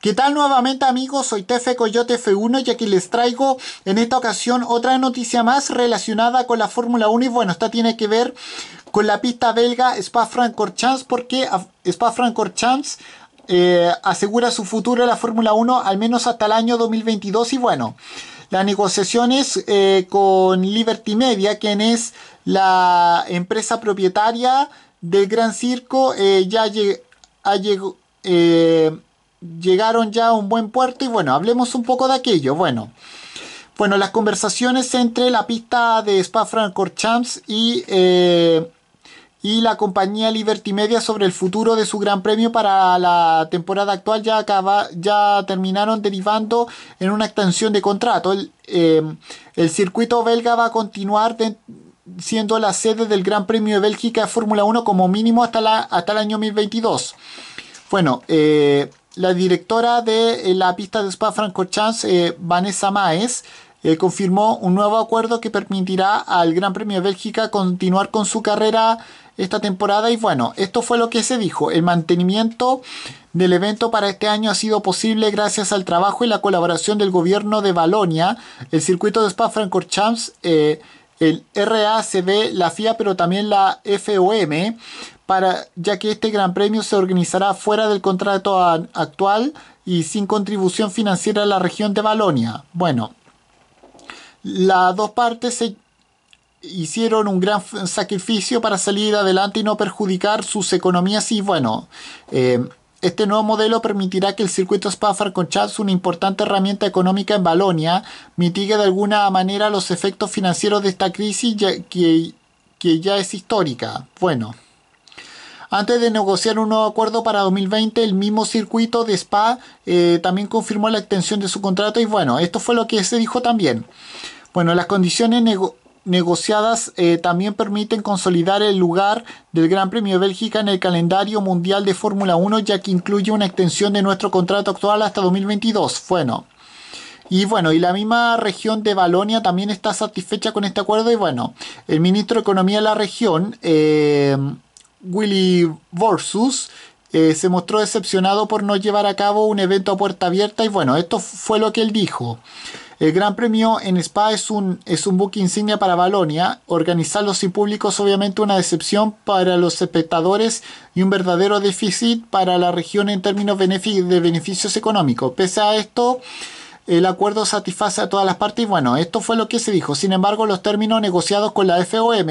¿Qué tal nuevamente amigos? Soy Tefe Coyote F1 y aquí les traigo en esta ocasión otra noticia más relacionada con la Fórmula 1 y bueno, esta tiene que ver con la pista belga Spa-Francorchamps porque Spa-Francorchamps eh, asegura su futuro en la Fórmula 1 al menos hasta el año 2022 y bueno, las negociaciones eh, con Liberty Media, quien es la empresa propietaria del Gran Circo, eh, ya ha llegado llegaron ya a un buen puerto y bueno, hablemos un poco de aquello. Bueno, bueno las conversaciones entre la pista de Spa-Francorchamps y, eh, y la compañía Liberty Media sobre el futuro de su gran premio para la temporada actual ya, acaba, ya terminaron derivando en una extensión de contrato. El, eh, circuito belga va a continuar siendo la sede del Gran Premio de Bélgica de Fórmula 1 como mínimo hasta, la, hasta el año 2022. Bueno, eh, la directora de eh, la pista de Spa Francorchamps, eh, Vanessa Maes, eh, confirmó un nuevo acuerdo que permitirá al Gran Premio de Bélgica continuar con su carrera esta temporada y bueno, esto fue lo que se dijo. El mantenimiento del evento para este año ha sido posible gracias al trabajo y la colaboración del gobierno de Balonia, el circuito de Spa-Francorchamps, eh, el RACB, la FIA, pero también la FOM, ya que este gran premio se organizará fuera del contrato actual y sin contribución financiera a la región de Balonia. Bueno, las dos partes hicieron un gran sacrificio para salir adelante y no perjudicar sus economías y bueno, eh, este nuevo modelo permitirá que el circuito Spa-Francorchamps, una importante herramienta económica en Balonia, mitigue de alguna manera los efectos financieros de esta crisis que ya es histórica. Bueno. Antes de negociar un nuevo acuerdo para 2020, el mismo circuito de Spa eh, también confirmó la extensión de su contrato y bueno, esto fue lo que se dijo también. Bueno, las condiciones negociadas eh, también permiten consolidar el lugar del Gran Premio de Bélgica en el calendario mundial de Fórmula 1, ya que incluye una extensión de nuestro contrato actual hasta 2022. Bueno. Y bueno, y la misma región de Balonia también está satisfecha con este acuerdo. Y bueno, el ministro de Economía de la región, eh, Willy Vorsus eh, se mostró decepcionado por no llevar a cabo un evento a puerta abierta y bueno, esto fue lo que él dijo. El Gran Premio en Spa es un, es un buque insignia para Balonia. Organizarlo sin público es obviamente una decepción para los espectadores y un verdadero déficit para la región en términos de beneficios económicos. Pese a esto, el acuerdo satisface a todas las partes. Bueno, esto fue lo que se dijo. Sin embargo, los términos negociados con la FOM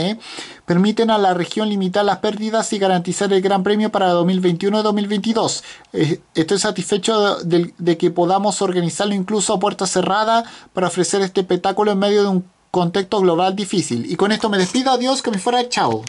permiten a la región limitar las pérdidas y garantizar el Gran Premio para 2021 2022. Eh, estoy satisfecho de, de que podamos organizarlo incluso a puerta cerrada para ofrecer este espectáculo en medio de un contexto global difícil. Y con esto me despido. Adiós, que me fuera. Chao.